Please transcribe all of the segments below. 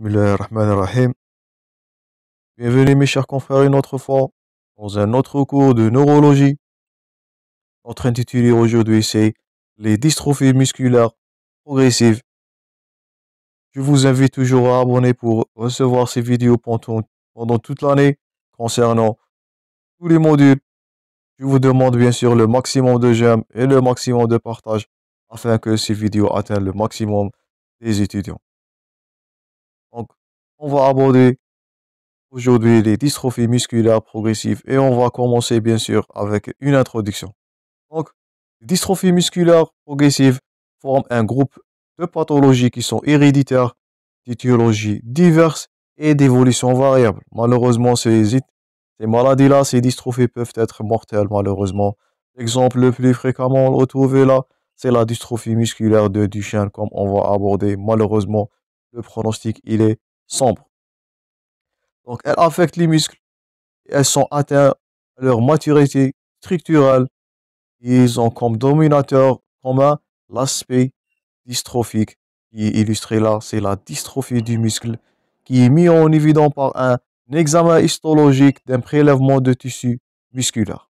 ar-Rahim Bienvenue mes chers confrères une autre fois dans un autre cours de neurologie. en train d'étudier aujourd'hui c'est les dystrophies musculaires progressives. Je vous invite toujours à abonner pour recevoir ces vidéos pendant toute l'année concernant tous les modules. Je vous demande bien sûr le maximum de j'aime et le maximum de partage afin que ces vidéos atteignent le maximum des étudiants. On va aborder aujourd'hui les dystrophies musculaires progressives et on va commencer bien sûr avec une introduction. Donc, les dystrophies musculaires progressives forment un groupe de pathologies qui sont héréditaires, d'étiologies diverses et d'évolution variable. Malheureusement, ces, ces maladies-là, ces dystrophies peuvent être mortelles malheureusement. L'exemple le plus fréquemment retrouvé là, c'est la dystrophie musculaire de Duchenne, comme on va aborder. Malheureusement, le pronostic, il est sombre. Donc elles affectent les muscles elles sont atteintes à leur maturité structurelle ils ont comme dominateur commun l'aspect dystrophique qui est illustré là, c'est la dystrophie du muscle qui est mis en évidence par un examen histologique d'un prélèvement de tissu musculaire.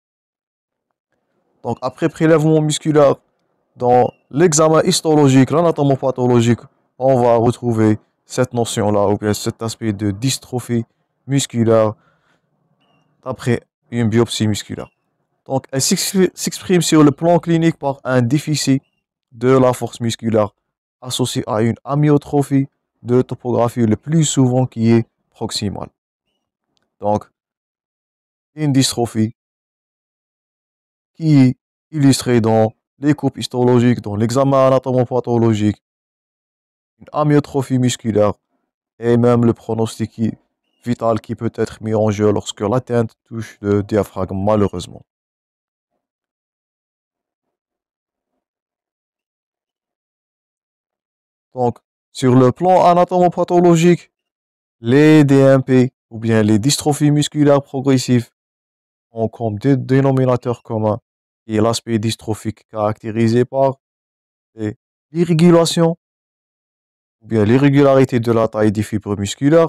Donc après prélèvement musculaire, dans l'examen histologique, l'anatomopathologique, on va retrouver cette notion-là, ou cet aspect de dystrophie musculaire après une biopsie musculaire. Donc, elle s'exprime sur le plan clinique par un déficit de la force musculaire associé à une amyotrophie de topographie le plus souvent qui est proximale. Donc, une dystrophie qui est illustrée dans les coupes histologiques, dans l'examen anatomopathologique, une amyotrophie musculaire et même le pronostic vital qui peut être mis en jeu lorsque l'atteinte touche le diaphragme malheureusement. Donc, sur le plan anatomopathologique, les DMP ou bien les dystrophies musculaires progressives ont comme dénominateur commun communs et l'aspect dystrophique caractérisé par l'irrégulation ou bien l'irrégularité de la taille des fibres musculaires,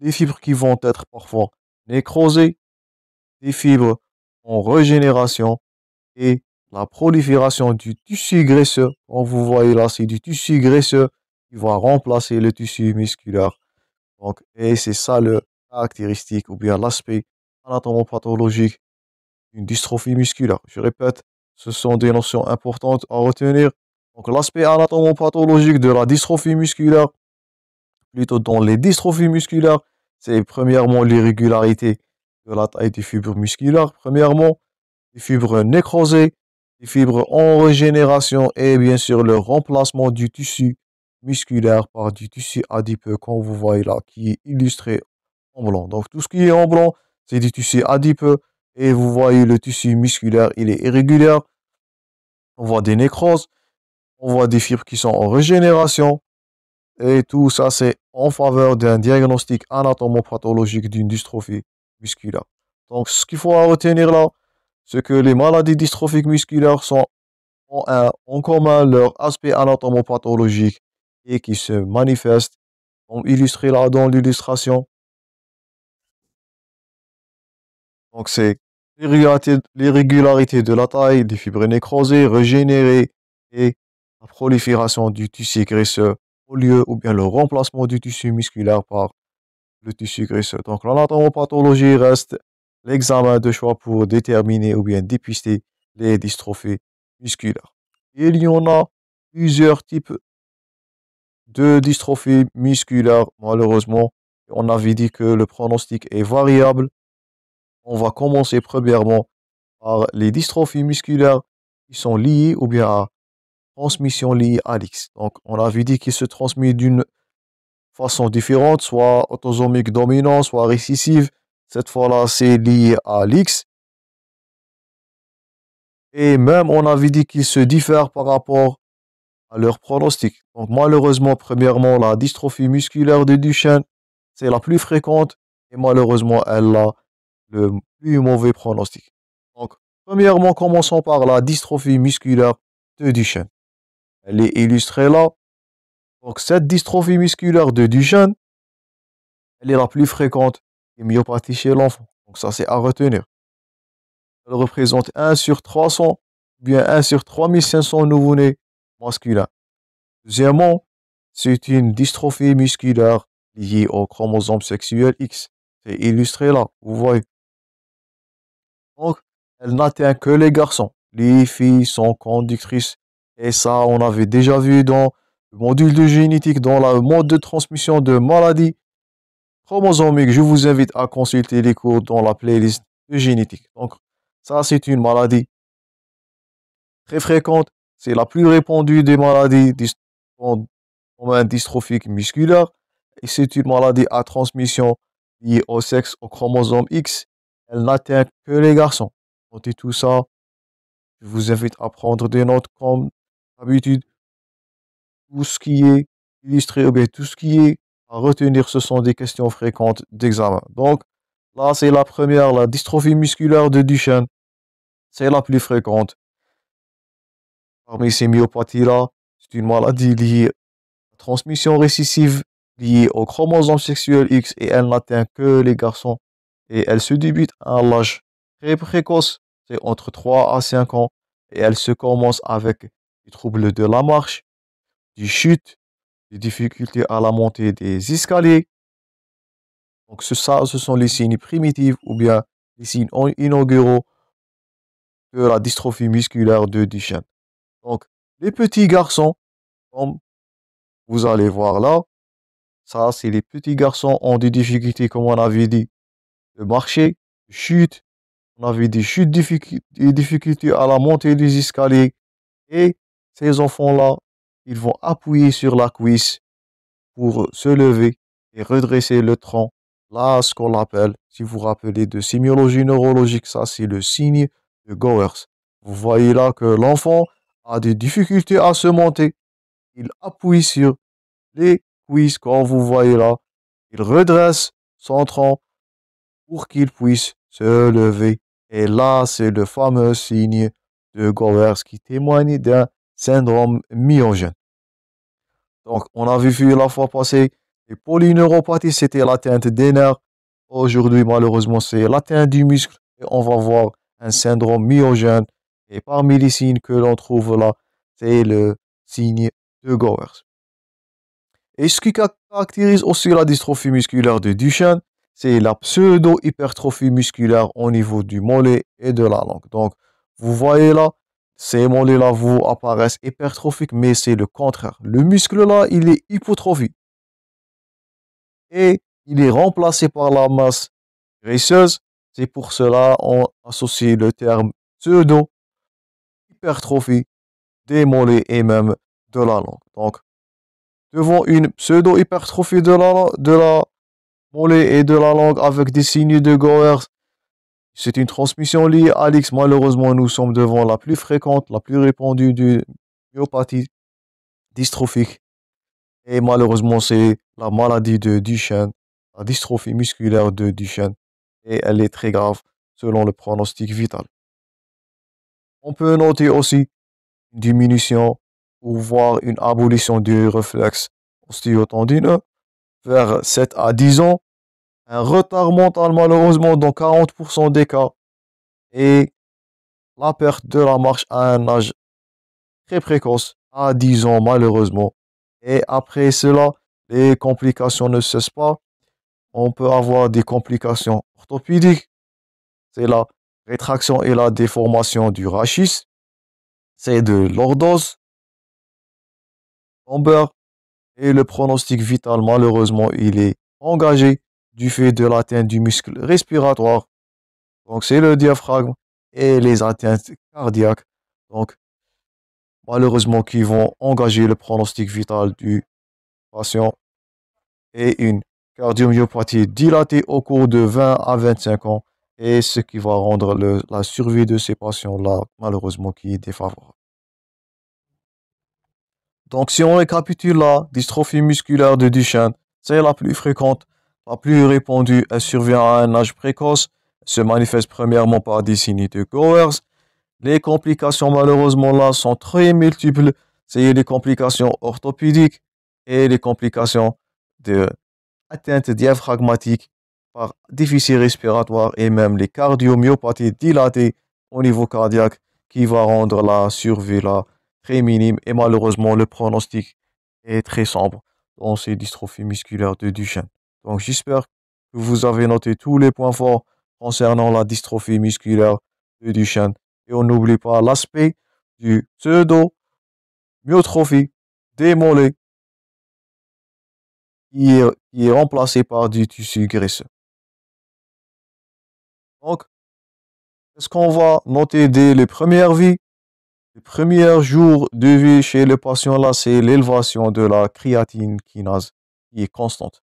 des fibres qui vont être parfois nécrosées, des fibres en régénération et la prolifération du tissu graisseux. Comme vous voyez là, c'est du tissu graisseux qui va remplacer le tissu musculaire. et c'est ça le caractéristique ou bien l'aspect anatomopathologique d'une dystrophie musculaire. Je répète, ce sont des notions importantes à retenir donc l'aspect anatomopathologique de la dystrophie musculaire, plutôt dans les dystrophies musculaires, c'est premièrement l'irrégularité de la taille des fibres musculaires, premièrement, les fibres nécrosées, les fibres en régénération et bien sûr le remplacement du tissu musculaire par du tissu adipeux, comme vous voyez là, qui est illustré en blanc. Donc tout ce qui est en blanc, c'est du tissu adipeux et vous voyez le tissu musculaire, il est irrégulier. On voit des nécroses, on voit des fibres qui sont en régénération. Et tout ça, c'est en faveur d'un diagnostic anatomopathologique d'une dystrophie musculaire. Donc, ce qu'il faut retenir là, c'est que les maladies dystrophiques musculaires ont un, en commun leur aspect anatomopathologique et qui se manifestent, comme illustré là dans l'illustration. Donc, c'est l'irrégularité de la taille des fibres nécrosées, régénérées et prolifération du tissu graisseux au lieu ou bien le remplacement du tissu musculaire par le tissu graisseux. Donc l'anatomopathologie reste l'examen de choix pour déterminer ou bien dépister les dystrophies musculaires. il y en a plusieurs types de dystrophies musculaires, malheureusement. On avait dit que le pronostic est variable. On va commencer premièrement par les dystrophies musculaires qui sont liées ou bien à transmission liée à l'X. Donc, on avait dit qu'il se transmet d'une façon différente, soit autosomique dominant, soit récessive. Cette fois-là, c'est lié à l'X. Et même, on avait dit qu'il se diffère par rapport à leur pronostic. Donc, malheureusement, premièrement, la dystrophie musculaire de Duchenne, c'est la plus fréquente et malheureusement, elle a le plus mauvais pronostic. Donc, premièrement, commençons par la dystrophie musculaire de Duchenne. Elle est illustrée là. Donc cette dystrophie musculaire de Duchenne, elle est la plus fréquente et myopathie chez l'enfant. Donc ça, c'est à retenir. Elle représente 1 sur 300, ou bien 1 sur 3500 nouveau-nés masculins. Deuxièmement, c'est une dystrophie musculaire liée au chromosome sexuel X. C'est illustré là, vous voyez. Donc, elle n'atteint que les garçons. Les filles sont conductrices et ça, on avait déjà vu dans le module de génétique, dans le mode de transmission de maladies chromosomiques. Je vous invite à consulter les cours dans la playlist de génétique. Donc, ça, c'est une maladie très fréquente. C'est la plus répandue des maladies dystrophiques musculaires. Et c'est une maladie à transmission liée au sexe, au chromosome X. Elle n'atteint que les garçons. Notez tout ça. Je vous invite à prendre des notes comme habitude, tout ce qui est illustré ou bien tout ce qui est à retenir, ce sont des questions fréquentes d'examen. Donc, là, c'est la première, la dystrophie musculaire de Duchenne. C'est la plus fréquente. Parmi ces myopathies-là, c'est une maladie liée à la transmission récessive liée au chromosome sexuel X et elle n'atteint que les garçons et elle se débute à l'âge très précoce, c'est entre 3 à 5 ans et elle se commence avec les troubles de la marche, des chutes, des difficultés à la montée des escaliers. Donc ce, ça, ce sont les signes primitifs ou bien les signes inauguraux de la dystrophie musculaire de Duchenne. Donc les petits garçons, comme vous allez voir là, ça c'est les petits garçons ont des difficultés comme on avait dit de marcher, de chute, on avait des chutes, des difficultés à la montée des escaliers et ces enfants-là, ils vont appuyer sur la cuisse pour se lever et redresser le tronc. Là, ce qu'on appelle, si vous vous rappelez de sémiologie neurologique, ça c'est le signe de Gowers. Vous voyez là que l'enfant a des difficultés à se monter. Il appuie sur les cuisses, comme vous voyez là. Il redresse son tronc pour qu'il puisse se lever. Et là, c'est le fameux signe de Gowers qui témoigne d'un syndrome myogène. Donc, on a vu la fois passée, les polyneuropathies, c'était l'atteinte des nerfs. Aujourd'hui, malheureusement, c'est l'atteinte du muscle. Et on va voir un syndrome myogène. Et parmi les signes que l'on trouve là, c'est le signe de Gowers. Et ce qui caractérise aussi la dystrophie musculaire de Duchenne, c'est la pseudo-hypertrophie musculaire au niveau du mollet et de la langue. Donc, vous voyez là, ces mollets là vous apparaissent hypertrophiques, mais c'est le contraire. Le muscle là, il est hypotrophie. Et il est remplacé par la masse graisseuse. C'est pour cela on associe le terme pseudo hypertrophie des mollets et même de la langue. Donc, devant une pseudo hypertrophie de la, de la mollet et de la langue avec des signes de Goers c'est une transmission liée à l'X. Malheureusement, nous sommes devant la plus fréquente, la plus répandue du myopathie dystrophique. Et malheureusement, c'est la maladie de Duchenne, la dystrophie musculaire de Duchenne. Et elle est très grave selon le pronostic vital. On peut noter aussi une diminution ou voire une abolition du réflexe ostéotendineux vers 7 à 10 ans un retard mental malheureusement dans 40% des cas et la perte de la marche à un âge très précoce, à 10 ans malheureusement. Et après cela, les complications ne cessent pas. On peut avoir des complications orthopédiques, c'est la rétraction et la déformation du rachis, c'est de l'ordose, et le pronostic vital malheureusement il est engagé du fait de l'atteinte du muscle respiratoire. Donc c'est le diaphragme et les atteintes cardiaques. Donc malheureusement qui vont engager le pronostic vital du patient et une cardiomyopathie dilatée au cours de 20 à 25 ans et ce qui va rendre la survie de ces patients-là malheureusement qui est défavorable. Donc si on récapitule la dystrophie musculaire de Duchenne, c'est la plus fréquente la plus répandue, elle survient à un âge précoce, se manifeste premièrement par des signes de Gowers. Les complications, malheureusement, là, sont très multiples. C'est les complications orthopédiques et les complications de atteinte diaphragmatique par déficit respiratoire et même les cardiomyopathies dilatées au niveau cardiaque qui va rendre la survie là très minime et malheureusement le pronostic est très sombre dans ces dystrophies musculaires de Duchenne. Donc j'espère que vous avez noté tous les points forts concernant la dystrophie musculaire du Duchenne. Et on n'oublie pas l'aspect du pseudo-myotrophie démolée qui est, qui remplacé par du tissu graisseux. Donc, ce qu'on va noter dès les premières vies, les premiers jours de vie chez le patient là, c'est l'élévation de la créatine kinase qui est constante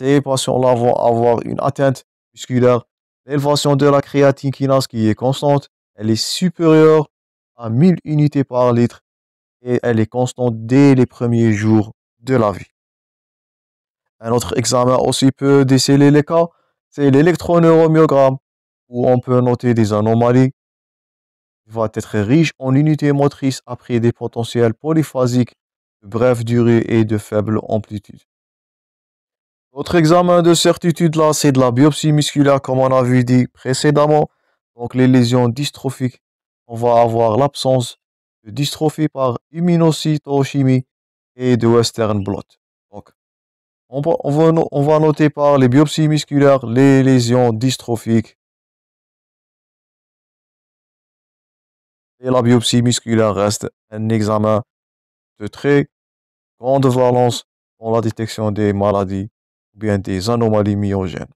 ces patients-là vont avoir une atteinte musculaire. L'élévation de la créatine kinase qui est constante, elle est supérieure à 1000 unités par litre et elle est constante dès les premiers jours de la vie. Un autre examen aussi peut déceler les cas, c'est l'électroneuromyogramme où on peut noter des anomalies. Il va être riche en unités motrices après des potentiels polyphasiques de brève durée et de faible amplitude. Notre examen de certitude là, c'est de la biopsie musculaire comme on a vu dit précédemment. Donc les lésions dystrophiques, on va avoir l'absence de dystrophie par immunocytochimie et de western blot. Donc on va, on va noter par les biopsies musculaires les lésions dystrophiques et la biopsie musculaire reste un examen de très grande valence pour la détection des maladies ou bien des anomalies myogènes.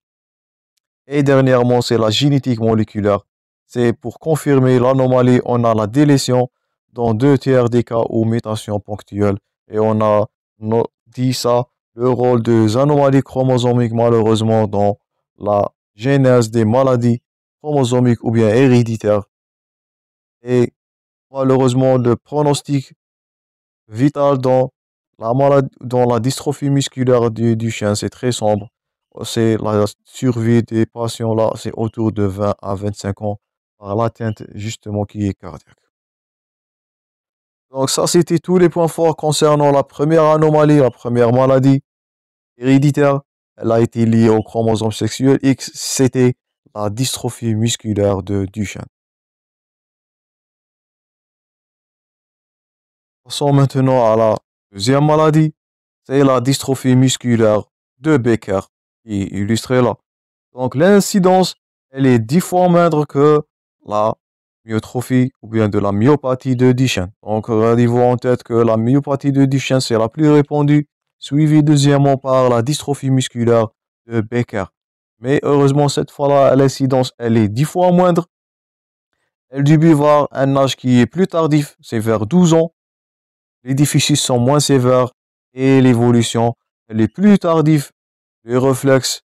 Et dernièrement, c'est la génétique moléculaire. C'est pour confirmer l'anomalie, on a la délétion dans deux tiers des cas ou mutation ponctuelle Et on a dit ça, le rôle des anomalies chromosomiques malheureusement dans la génèse des maladies chromosomiques ou bien héréditaires. Et malheureusement, le pronostic vital dans la maladie dans la dystrophie musculaire du, chien, c'est très sombre. C'est la survie des patients là, c'est autour de 20 à 25 ans par l'atteinte justement qui est cardiaque. Donc ça, c'était tous les points forts concernant la première anomalie, la première maladie héréditaire. Elle a été liée au chromosome sexuel X. C'était la dystrophie musculaire de Duchenne. Passons maintenant à la Deuxième maladie, c'est la dystrophie musculaire de Becker, qui est illustrée là. Donc l'incidence, elle est dix fois moindre que la myotrophie ou bien de la myopathie de Duchenne. Donc rendez-vous en tête que la myopathie de Duchenne, c'est la plus répandue, suivie deuxièmement par la dystrophie musculaire de Becker. Mais heureusement, cette fois-là, l'incidence, elle est dix fois moindre. Elle du voir un âge qui est plus tardif, c'est vers 12 ans les déficits sont moins sévères et l'évolution est plus tardive. Les réflexes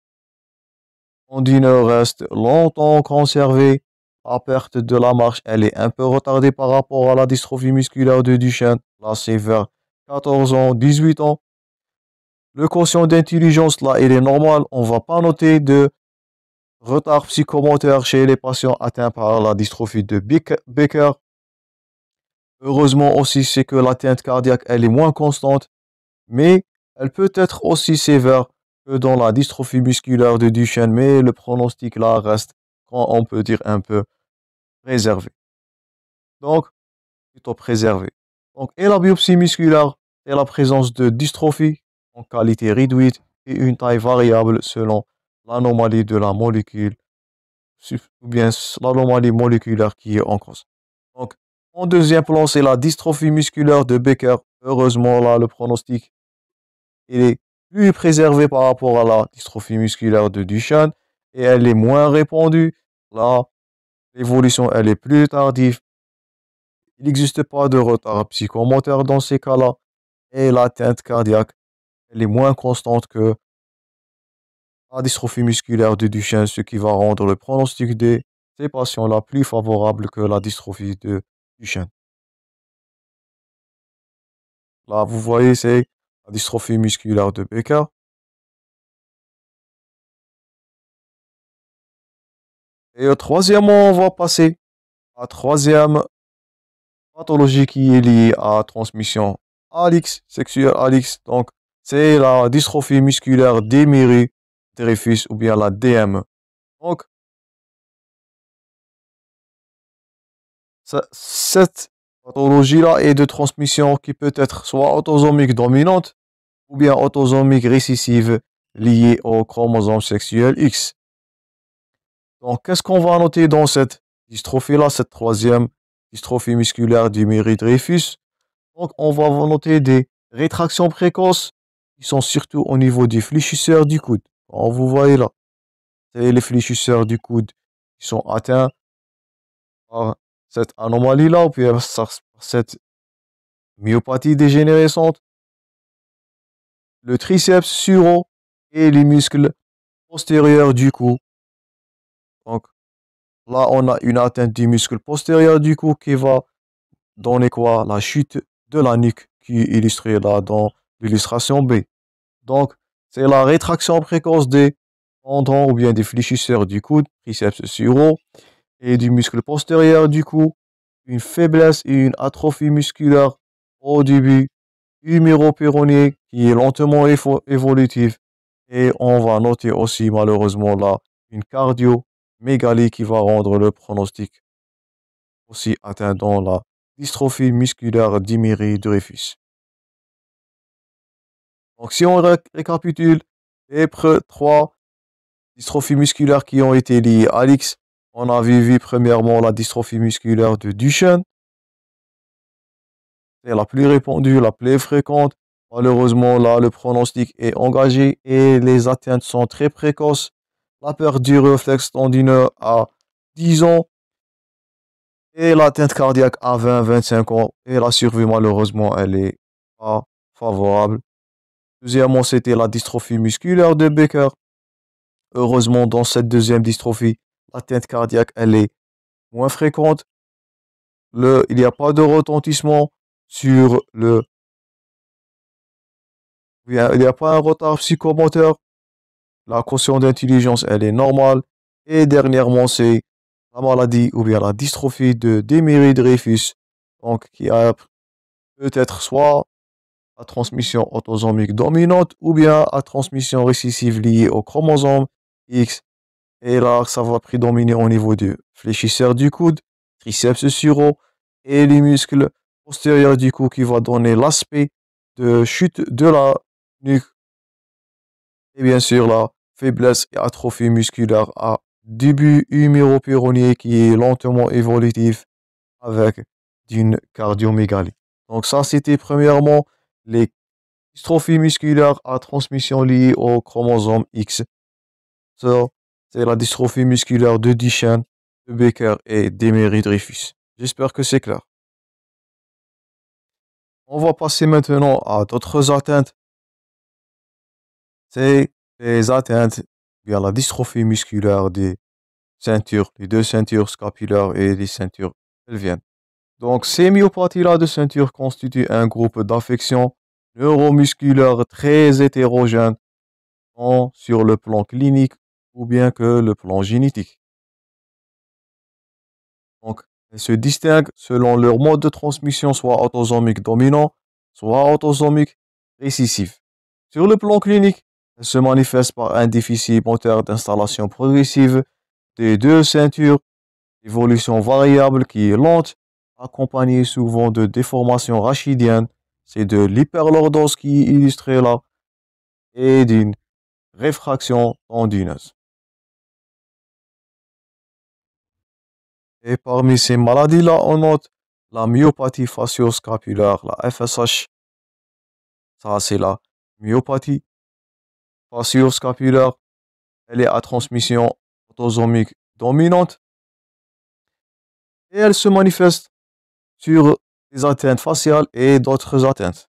ondineux restent longtemps conservés. à perte de la marche, elle est un peu retardée par rapport à la dystrophie musculaire de Duchenne, c'est vers 14 ans, 18 ans. Le quotient d'intelligence, là, il est normal. On ne va pas noter de retard psychomoteur chez les patients atteints par la dystrophie de Becker. Heureusement aussi, c'est que l'atteinte cardiaque, elle est moins constante, mais elle peut être aussi sévère que dans la dystrophie musculaire de Duchenne, mais le pronostic là reste, quand on peut dire, un peu réservé. Donc, plutôt préservé. et la biopsie musculaire, c'est la présence de dystrophie en qualité réduite et une taille variable selon l'anomalie de la molécule ou bien l'anomalie moléculaire qui est en cause. En deuxième plan, c'est la dystrophie musculaire de Becker. Heureusement, là, le pronostic est plus préservé par rapport à la dystrophie musculaire de Duchenne et elle est moins répandue. Là, l'évolution, elle est plus tardive. Il n'existe pas de retard psychomoteur dans ces cas-là et l'atteinte cardiaque, elle est moins constante que la dystrophie musculaire de Duchenne, ce qui va rendre le pronostic de ces patients-là plus favorable que la dystrophie de Là, vous voyez, c'est la dystrophie musculaire de Becker. Et troisièmement, on va passer à la troisième pathologie qui est liée à transmission alix, sexuelle alix. Donc, c'est la dystrophie musculaire démérée, ou bien la DM. Donc, cette pathologie-là est de transmission qui peut être soit autosomique dominante ou bien autosomique récessive liée au chromosome sexuel X. Donc, qu'est-ce qu'on va noter dans cette dystrophie-là, cette troisième dystrophie musculaire du méridreyfus Donc, on va noter des rétractions précoces qui sont surtout au niveau des fléchisseur du coude. vous voyez là, c'est les fléchisseurs du coude qui sont atteints par cette anomalie-là, ou cette myopathie dégénérescente, le triceps suro et les muscles postérieurs du cou. Donc là, on a une atteinte du muscle postérieur du cou qui va donner quoi La chute de la nuque qui est illustrée là dans l'illustration B. Donc, c'est la rétraction précoce des tendons ou bien des fléchisseurs du coude, triceps suro, et du muscle postérieur du cou, une faiblesse et une atrophie musculaire au début, huméro qui est lentement évolutive. Et on va noter aussi malheureusement là une cardio-mégalie qui va rendre le pronostic aussi atteint dans la dystrophie musculaire d'Iméry Dreyfus. Donc si on récapitule, les 3 dystrophies musculaires qui ont été liées à l'X, on a vu premièrement la dystrophie musculaire de Duchenne. C'est la plus répandue, la plus fréquente. Malheureusement, là, le pronostic est engagé et les atteintes sont très précoces. La perte du réflexe tendineux à 10 ans et l'atteinte cardiaque à 20-25 ans. Et la survie, malheureusement, elle n'est pas favorable. Deuxièmement, c'était la dystrophie musculaire de Becker. Heureusement, dans cette deuxième dystrophie, l'atteinte cardiaque, elle est moins fréquente. il n'y a pas de retentissement sur le... Il n'y a, pas un retard psychomoteur. La caution d'intelligence, elle est normale. Et dernièrement, c'est la maladie ou bien la dystrophie de demiri donc qui peut-être soit la transmission autosomique dominante ou bien la transmission récessive liée au chromosome X et là, ça va prédominer au niveau du fléchisseur du coude, triceps suro et les muscles postérieurs du cou qui va donner l'aspect de chute de la nuque. Et bien sûr, la faiblesse et atrophie musculaire à début huméro qui est lentement évolutif avec d'une cardiomégalie. Donc ça, c'était premièrement les dystrophies musculaires à transmission liée au chromosome X la dystrophie musculaire de Duchenne, de Becker et d'Emery Dreyfus. J'espère que c'est clair. On va passer maintenant à d'autres atteintes. C'est les atteintes via la dystrophie musculaire des ceintures, les deux ceintures scapulaires et les ceintures pelviennes. Donc, ces myopathies-là de ceinture constituent un groupe d'affections neuromusculaires très hétérogènes, sur le plan clinique ou bien que le plan génétique. Donc, elles se distinguent selon leur mode de transmission, soit autosomique dominant, soit autosomique récessif. Sur le plan clinique, elles se manifestent par un déficit moteur d'installation progressive des deux ceintures, évolution variable qui est lente, accompagnée souvent de déformations rachidiennes, c'est de l'hyperlordose qui est illustrée là, et d'une réfraction tendineuse. Et parmi ces maladies-là, on note la myopathie fascio-scapulaire, la FSH. Ça, c'est la myopathie facioscapulaire. Elle est à transmission autosomique dominante. Et elle se manifeste sur les atteintes faciales et d'autres atteintes.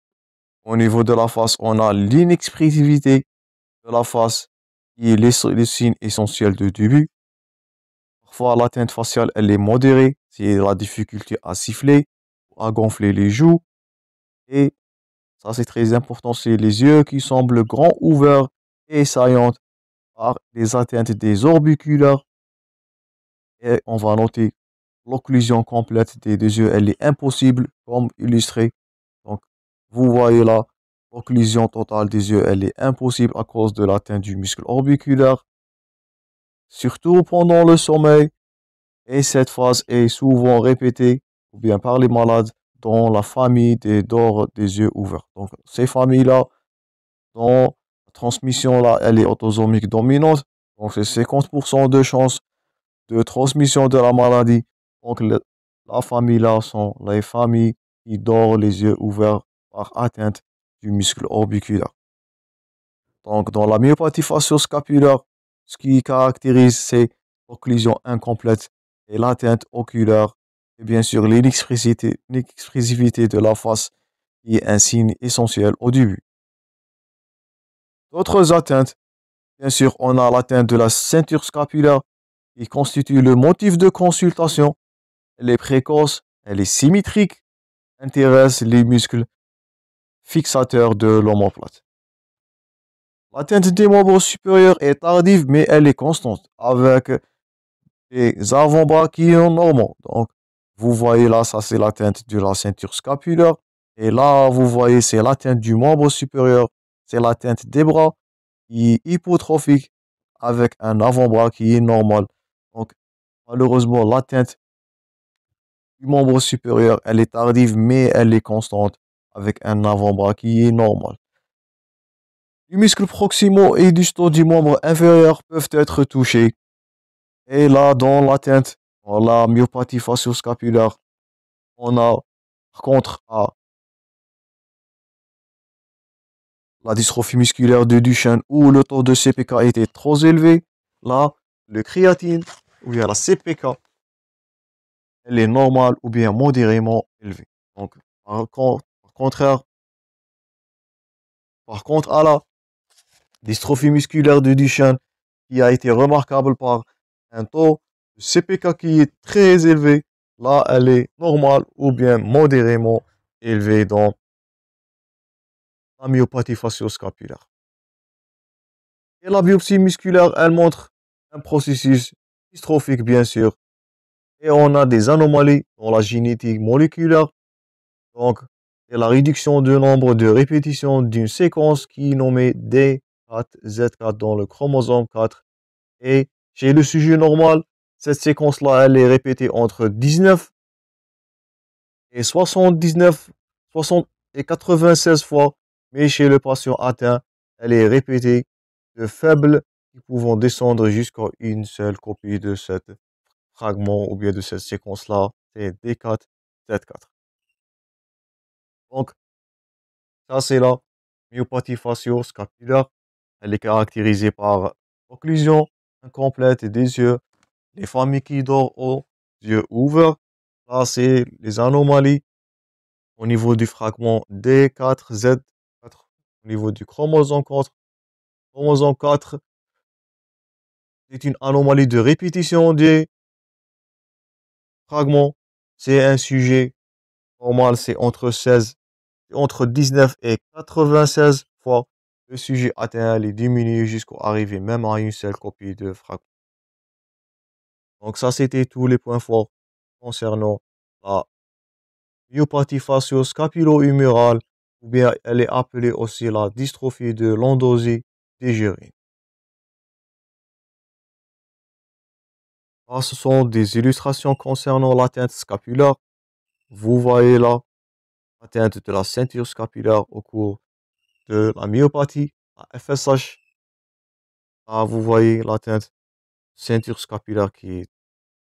Au niveau de la face, on a l'inexpressivité de la face qui est le signe essentiel de début parfois l'atteinte faciale, elle est modérée, c'est la difficulté à siffler, à gonfler les joues. Et ça, c'est très important, c'est les yeux qui semblent grands ouverts et saillants par les atteintes des orbiculaires. Et on va noter l'occlusion complète des deux yeux, elle est impossible, comme illustré. Donc, vous voyez là, l'occlusion totale des yeux, elle est impossible à cause de l'atteinte du muscle orbiculaire surtout pendant le sommeil. Et cette phase est souvent répétée ou bien par les malades dans la famille des dors des yeux ouverts. Donc ces familles-là, dont la transmission là, elle est autosomique dominante, donc c'est 50% de chance de transmission de la maladie. Donc la famille là sont les familles qui dorment les yeux ouverts par atteinte du muscle orbiculaire. Donc dans la myopathie scapulaire, ce qui caractérise ces occlusions incomplètes et l'atteinte oculaire, et bien sûr l'inexpressivité de la face qui est un signe essentiel au début. D'autres atteintes, bien sûr, on a l'atteinte de la ceinture scapulaire qui constitue le motif de consultation. Elle est précoce, elle est symétrique, intéresse les muscles fixateurs de l'omoplate. L'atteinte des membres supérieurs est tardive, mais elle est constante, avec des avant-bras qui sont normaux. Donc, vous voyez là, ça c'est l'atteinte de la ceinture scapulaire. Et là, vous voyez, c'est l'atteinte du membre supérieur. C'est l'atteinte des bras qui est hypotrophique avec un avant-bras qui est normal. Donc, malheureusement, l'atteinte du membre supérieur, elle est tardive, mais elle est constante avec un avant-bras qui est normal. Les muscles proximaux et taux du membre inférieur peuvent être touchés. Et là, dans l'atteinte, dans la myopathie scapulaire, on a par contre la dystrophie musculaire de Duchenne où le taux de CPK était trop élevé. Là, le créatine ou bien la CPK, elle est normale ou bien modérément élevée. Donc, par, contre, contraire, par contre, à la dystrophie musculaire de Duchenne, qui a été remarquable par un taux de CPK qui est très élevé. Là, elle est normale ou bien modérément élevée dans la myopathie facioscapulaire. Et la biopsie musculaire, elle montre un processus dystrophique, bien sûr. Et on a des anomalies dans la génétique moléculaire. Donc, et la réduction du nombre de répétitions d'une séquence qui est nommée D Z4 dans le chromosome 4. Et chez le sujet normal, cette séquence-là, elle est répétée entre 19 et 79, 60 et 96 fois, mais chez le patient atteint, elle est répétée de faible. qui pouvant descendre jusqu'à une seule copie de ce fragment ou bien de cette séquence-là, c'est D4, Z4. Donc, ça c'est la myopathie scapulaire elle est caractérisée par occlusion incomplète des yeux, les familles qui dorment aux yeux ouverts. Là, c'est les anomalies au niveau du fragment D4Z4, au niveau du chromosome 4. Chromosome 4 est une anomalie de répétition des fragments. C'est un sujet normal, c'est entre 16, entre 19 et 96 fois. Le sujet atteint est diminué jusqu'à arriver même à une seule copie de fragment. Donc ça, c'était tous les points forts concernant la myopathie fascio scapulo humérale ou bien elle est appelée aussi la dystrophie de l'endosie dégérine. Ah, ce sont des illustrations concernant l'atteinte scapulaire. Vous voyez là, atteinte de la ceinture scapulaire au cours de la myopathie, la FSH. Là, ah, vous voyez l'atteinte ceinture scapulaire qui est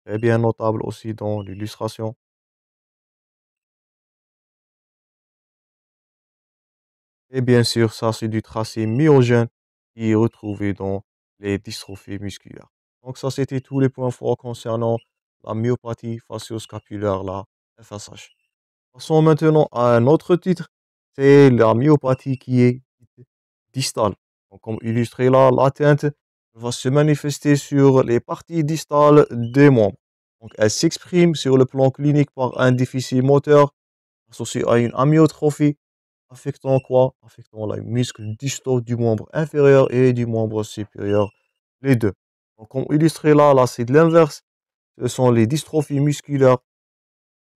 très bien notable aussi dans l'illustration. Et bien sûr, ça c'est du tracé myogène qui est retrouvé dans les dystrophies musculaires. Donc ça c'était tous les points forts concernant la myopathie facioscapulaire, la FSH. Passons maintenant à un autre titre c'est la myopathie qui est distale. comme illustré là, l'atteinte va se manifester sur les parties distales des membres. Donc, elle s'exprime sur le plan clinique par un déficit moteur associé à une amyotrophie, affectant quoi Affectant les muscles distaux du membre inférieur et du membre supérieur, les deux. comme illustré là, là c'est de l'inverse. Ce sont les dystrophies musculaires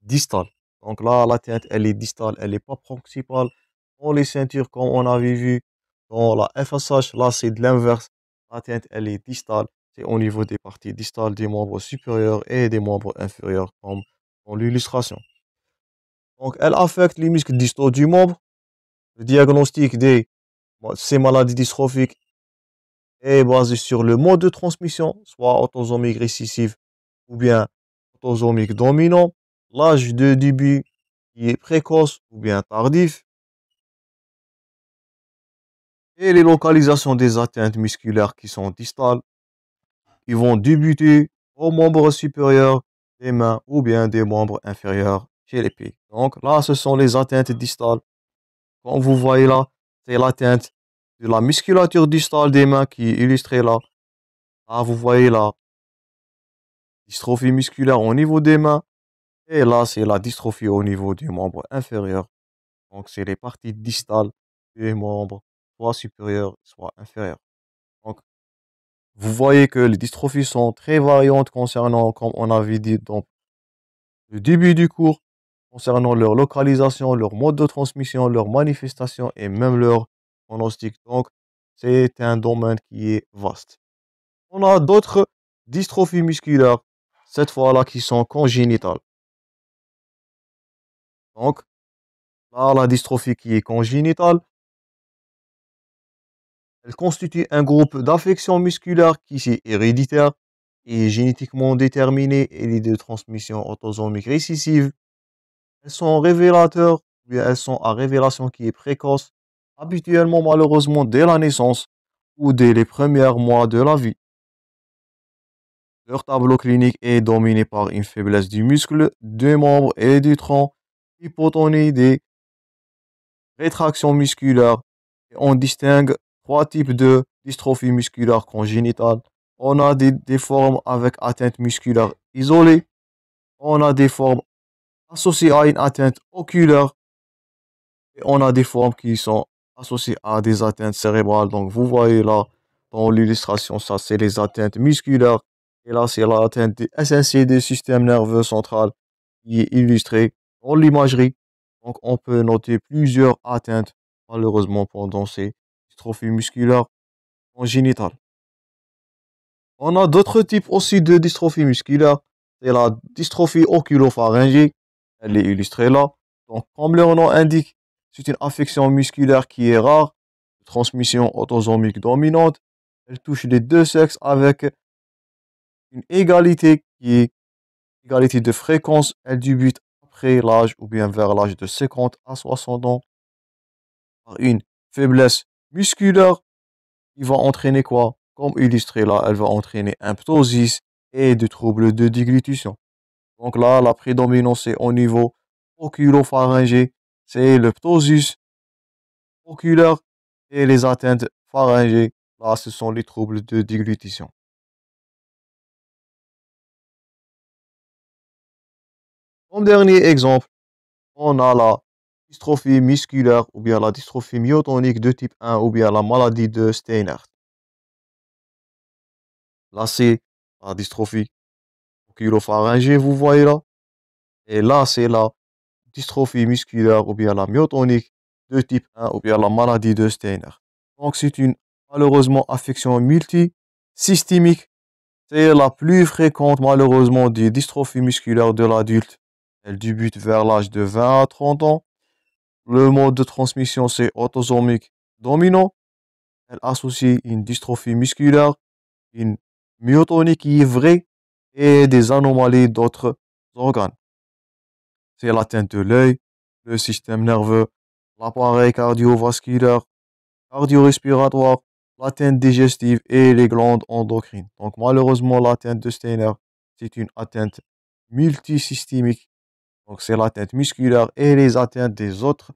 distales. Donc là, la teinte, elle est distale, elle n'est pas principale. Dans les ceintures, comme on avait vu dans la FSH, là, c'est de l'inverse. La teinte, elle est distale. C'est au niveau des parties distales des membres supérieurs et des membres inférieurs, comme dans l'illustration. Donc, elle affecte les muscles distaux du membre. Le diagnostic de ces maladies dystrophiques est basé sur le mode de transmission, soit autosomique récessif ou bien autosomique dominant l'âge de début qui est précoce ou bien tardif, et les localisations des atteintes musculaires qui sont distales, qui vont débuter aux membres supérieurs des mains ou bien des membres inférieurs chez les pieds. Donc là, ce sont les atteintes distales. Comme vous voyez là, c'est l'atteinte de la musculature distale des mains qui est illustrée là. Là, vous voyez la dystrophie musculaire au niveau des mains. Et là, c'est la dystrophie au niveau du membre inférieur. Donc, c'est les parties distales du membre, soit supérieur, soit inférieur. Donc, vous voyez que les dystrophies sont très variantes concernant, comme on avait dit dans le début du cours, concernant leur localisation, leur mode de transmission, leur manifestation et même leur pronostic. Donc, c'est un domaine qui est vaste. On a d'autres dystrophies musculaires, cette fois-là qui sont congénitales. Donc, par la dystrophie qui est congénitale, elle constitue un groupe d'affections musculaires qui est héréditaire et génétiquement déterminée et de transmission autosomique récessive. Elles sont révélateurs, mais elles sont à révélation qui est précoce, habituellement malheureusement dès la naissance ou dès les premiers mois de la vie. Leur tableau clinique est dominé par une faiblesse du muscle, des membres et du tronc, hypotonie rétraction musculaire. On distingue trois types de dystrophie musculaire congénitale. On a des, formes avec atteinte musculaire isolée. On a des formes associées à une atteinte oculaire. Et on a des formes qui sont associées à des atteintes cérébrales. Donc vous voyez là, dans l'illustration, ça c'est les atteintes musculaires. Et là, c'est l'atteinte essentielle du système nerveux central qui est illustrée l'imagerie. Donc on peut noter plusieurs atteintes malheureusement pendant ces dystrophies musculaires congénitales. On a d'autres types aussi de dystrophie musculaire. C'est la dystrophie oculopharyngée. Elle est illustrée là. Donc, comme le nom indique, c'est une affection musculaire qui est rare, transmission autosomique dominante. Elle touche les deux sexes avec une égalité qui est égalité de fréquence. Elle débute après l'âge ou bien vers l'âge de 50 à 60 ans par une faiblesse musculaire qui va entraîner quoi Comme illustré là, elle va entraîner un ptosis et des troubles de déglutition. Donc là, la prédominance est au niveau oculopharyngé, c'est le ptosis oculaire et les atteintes pharyngées, là, ce sont les troubles de déglutition. Comme dernier exemple, on a la dystrophie musculaire ou bien la dystrophie myotonique de type 1 ou bien la maladie de Steiner. Là, c'est la dystrophie oculopharyngée, vous voyez là. Et là, c'est la dystrophie musculaire ou bien la myotonique de type 1 ou bien la maladie de Steiner. Donc, c'est une malheureusement affection multisystémique. C'est la plus fréquente malheureusement des dystrophies musculaires de l'adulte. Elle débute vers l'âge de 20 à 30 ans. Le mode de transmission, c'est autosomique dominant. Elle associe une dystrophie musculaire, une myotonique ivrée et des anomalies d'autres organes. C'est l'atteinte de l'œil, le système nerveux, l'appareil cardiovasculaire, cardio-respiratoire, l'atteinte digestive et les glandes endocrines. Donc malheureusement, l'atteinte de Steiner, c'est une atteinte multisystémique donc c'est l'atteinte musculaire et les atteintes des autres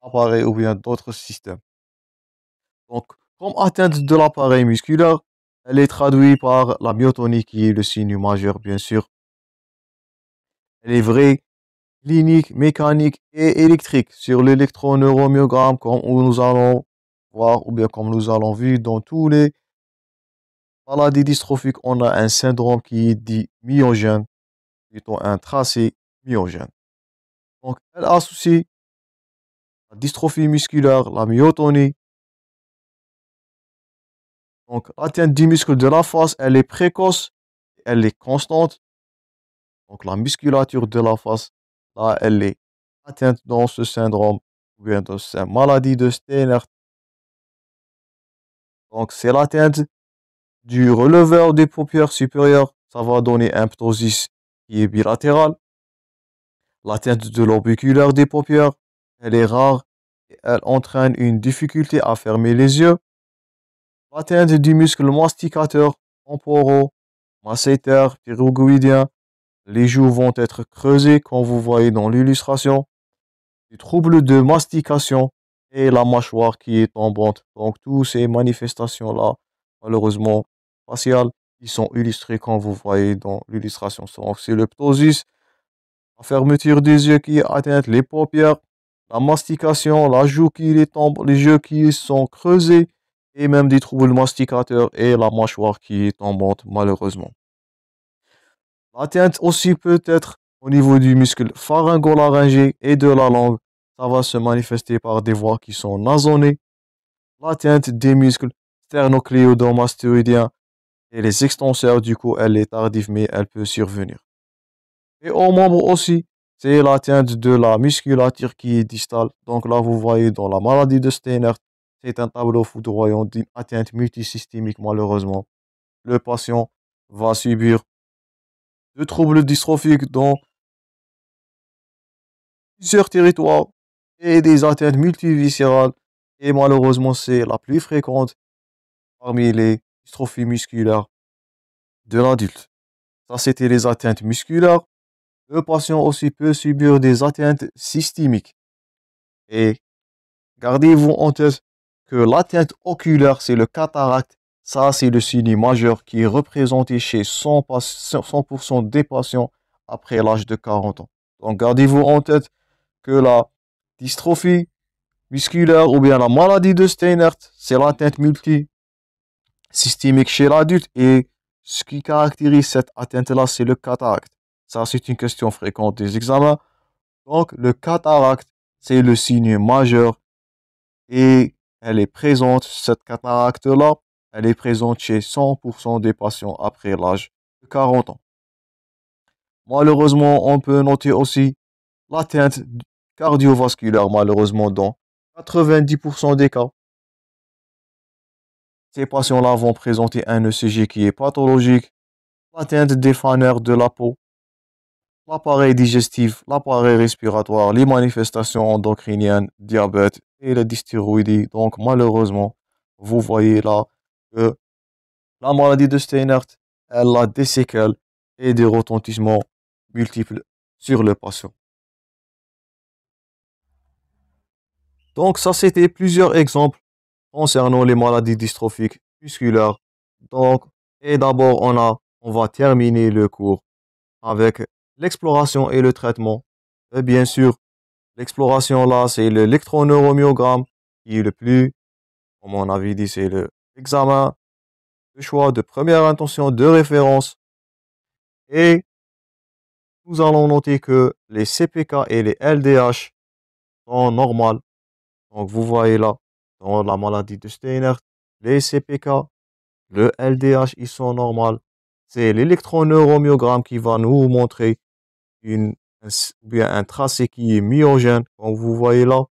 appareils ou bien d'autres systèmes. Donc comme atteinte de l'appareil musculaire, elle est traduite par la myotonie qui est le signe majeur bien sûr. Elle est vraie, clinique, mécanique et électrique sur l'électroneuromyogramme, comme nous allons voir ou bien comme nous allons voir dans tous les maladies dystrophiques, on a un syndrome qui est dit myogène, plutôt un tracé myogène. Donc, elle associe la dystrophie musculaire, la myotonie. Donc, l'atteinte du muscle de la face, elle est précoce, elle est constante. Donc, la musculature de la face, là, elle est atteinte dans ce syndrome ou bien dans cette maladie de Steiner. Donc, c'est l'atteinte du releveur des paupières supérieures. Ça va donner un ptosis qui est bilatéral. L'atteinte de l'orbiculaire des paupières, elle est rare et elle entraîne une difficulté à fermer les yeux. L'atteinte du muscle masticateur, temporaux, masséter, pyrogoïdien. les joues vont être creusées comme vous voyez dans l'illustration. Les troubles de mastication et la mâchoire qui est tombante. Donc, toutes ces manifestations-là, malheureusement faciales, ils sont illustrées comme vous voyez dans l'illustration. Donc, c'est le ptosis fermeture des yeux qui atteint les paupières, la mastication, la joue qui les tombe, les yeux qui sont creusés, et même des troubles masticateurs et la mâchoire qui est tombante malheureusement. L'atteinte aussi peut être au niveau du muscle pharyngolaryngé et de la langue. Ça va se manifester par des voix qui sont nasonnées. L'atteinte des muscles sternocléodomastoïdiens et les extenseurs, du cou, elle est tardive, mais elle peut survenir. Et au membre aussi, c'est l'atteinte de la musculature qui est distale. Donc là, vous voyez dans la maladie de Steiner, c'est un tableau foudroyant d'une atteinte multisystémique malheureusement. Le patient va subir de troubles dystrophiques dans plusieurs territoires et des atteintes multiviscérales. Et malheureusement, c'est la plus fréquente parmi les dystrophies musculaires de l'adulte. Ça, c'était les atteintes musculaires. Le patient aussi peut subir des atteintes systémiques. Et gardez-vous en tête que l'atteinte oculaire, c'est le cataracte. Ça, c'est le signe majeur qui est représenté chez 100%, des patients après l'âge de 40 ans. Donc, gardez-vous en tête que la dystrophie musculaire ou bien la maladie de Steinert, c'est l'atteinte multisystémique chez l'adulte et ce qui caractérise cette atteinte-là, c'est le cataracte. Ça, c'est une question fréquente des examens. Donc, le cataracte, c'est le signe majeur et elle est présente, cette cataracte-là, elle est présente chez 100% des patients après l'âge de 40 ans. Malheureusement, on peut noter aussi l'atteinte cardiovasculaire, malheureusement, dans 90% des cas. Ces patients-là vont présenter un ECG qui est pathologique, l'atteinte des faneurs de la peau, l'appareil digestif, l'appareil respiratoire, les manifestations endocriniennes, diabète et la dysthyroïdie. Donc malheureusement, vous voyez là que la maladie de Steinert, elle a des séquelles et des retentissements multiples sur le patient. Donc ça c'était plusieurs exemples concernant les maladies dystrophiques musculaires. Donc et d'abord on a on va terminer le cours avec l'exploration et le traitement. Et bien sûr, l'exploration là, c'est l'électroneuromyogramme qui est le plus, comme mon avis, dit, c'est l'examen, le choix de première intention de référence. Et nous allons noter que les CPK et les LDH sont normales. Donc vous voyez là, dans la maladie de Steiner, les CPK, le LDH, ils sont normales. C'est l'électroneuromyogramme qui va nous montrer une, bien un tracé qui est myogène, comme vous voyez là.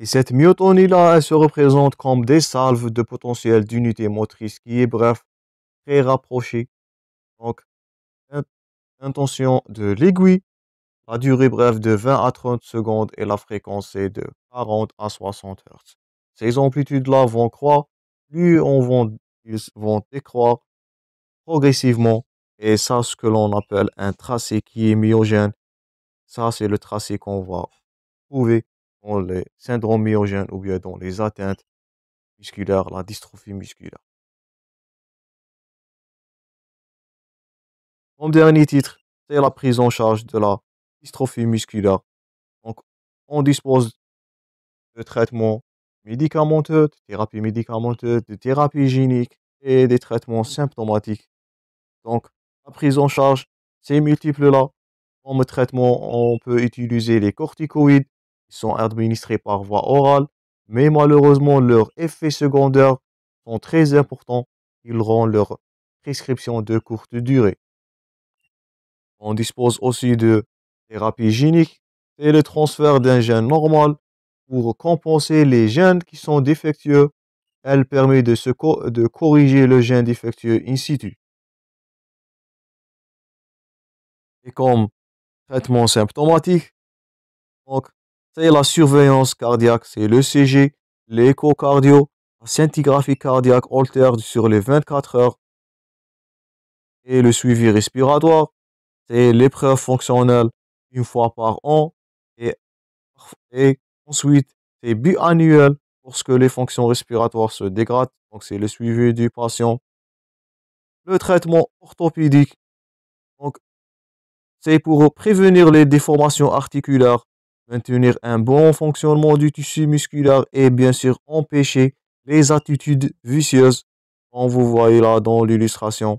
Et cette myotonie-là, elle se représente comme des salves de potentiel d'unité motrice qui est bref, très rapprochée. Donc, intention de l'aiguille, la durée bref de 20 à 30 secondes et la fréquence est de 40 à 60 Hz. Ces amplitudes-là vont croître plus on vont, ils vont décroître progressivement. Et ça, ce que l'on appelle un tracé qui est myogène, ça, c'est le tracé qu'on va trouver dans les syndromes myogènes ou bien dans les atteintes musculaires, la dystrophie musculaire. Mon dernier titre, c'est la prise en charge de la dystrophie musculaire. Donc, on dispose de traitements médicamenteux, thérapie médicamenteuse, de thérapie génique et des traitements symptomatiques. Donc, la prise en charge, ces multiples-là. Comme traitement, on peut utiliser les corticoïdes, qui sont administrés par voie orale, mais malheureusement, leurs effets secondaires sont très importants. Ils rendent leur prescription de courte durée. On dispose aussi de thérapie génique, et le transfert d'un gène normal pour compenser les gènes qui sont défectueux. Elle permet de, se corriger le gène défectueux in situ. Et comme traitement symptomatique, donc c'est la surveillance cardiaque, c'est le CG, l'échocardio, la scintigraphie cardiaque alterne sur les 24 heures et le suivi respiratoire, c'est l'épreuve fonctionnelle une fois par an et, et Ensuite, c'est biannuel lorsque les fonctions respiratoires se dégradent, donc c'est le suivi du patient. Le traitement orthopédique, donc c'est pour prévenir les déformations articulaires, maintenir un bon fonctionnement du tissu musculaire et bien sûr empêcher les attitudes vicieuses, comme vous voyez là dans l'illustration.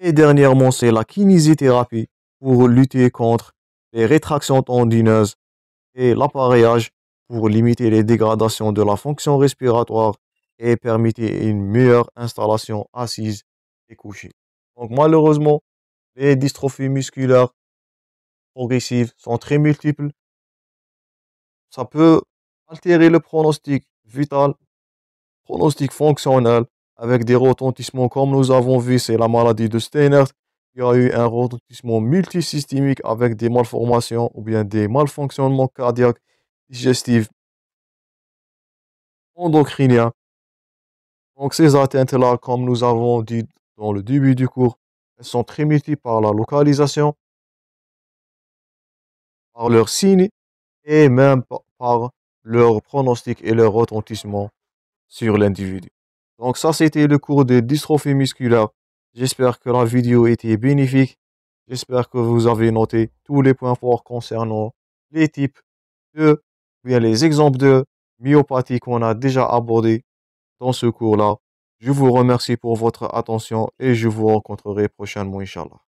Et dernièrement, c'est la kinésithérapie pour lutter contre les rétractions tendineuses, et l'appareillage pour limiter les dégradations de la fonction respiratoire et permettre une meilleure installation assise et couchée. Donc malheureusement, les dystrophies musculaires progressives sont très multiples. Ça peut altérer le pronostic vital, pronostic fonctionnel, avec des retentissements comme nous avons vu, c'est la maladie de Steinert, il y a eu un retentissement multisystémique avec des malformations ou bien des malfonctionnements cardiaques, digestifs, endocriniens. Donc ces atteintes-là, comme nous avons dit dans le début du cours, elles sont très par la localisation, par leurs signes et même par leur pronostic et leur retentissement sur l'individu. Donc ça, c'était le cours des dystrophies musculaires. J'espère que la vidéo était bénéfique. J'espère que vous avez noté tous les points forts concernant les types de, ou bien les exemples de myopathie qu'on a déjà abordé dans ce cours-là. Je vous remercie pour votre attention et je vous rencontrerai prochainement, Inch'Allah.